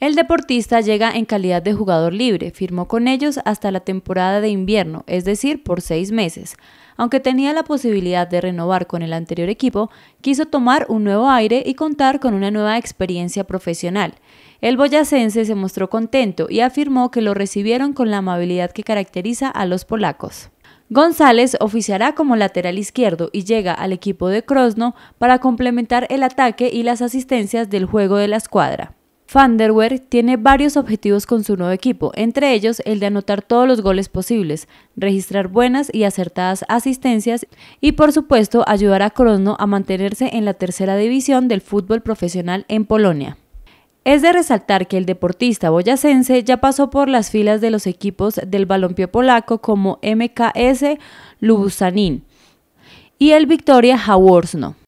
El deportista llega en calidad de jugador libre, firmó con ellos hasta la temporada de invierno, es decir, por seis meses. Aunque tenía la posibilidad de renovar con el anterior equipo, quiso tomar un nuevo aire y contar con una nueva experiencia profesional. El boyacense se mostró contento y afirmó que lo recibieron con la amabilidad que caracteriza a los polacos. González oficiará como lateral izquierdo y llega al equipo de Krosno para complementar el ataque y las asistencias del juego de la escuadra. Vanderweer tiene varios objetivos con su nuevo equipo, entre ellos el de anotar todos los goles posibles, registrar buenas y acertadas asistencias y por supuesto ayudar a Krosno a mantenerse en la tercera división del fútbol profesional en Polonia. Es de resaltar que el deportista boyacense ya pasó por las filas de los equipos del balompié polaco como MKS Lubusanin y el Victoria Jaworzno.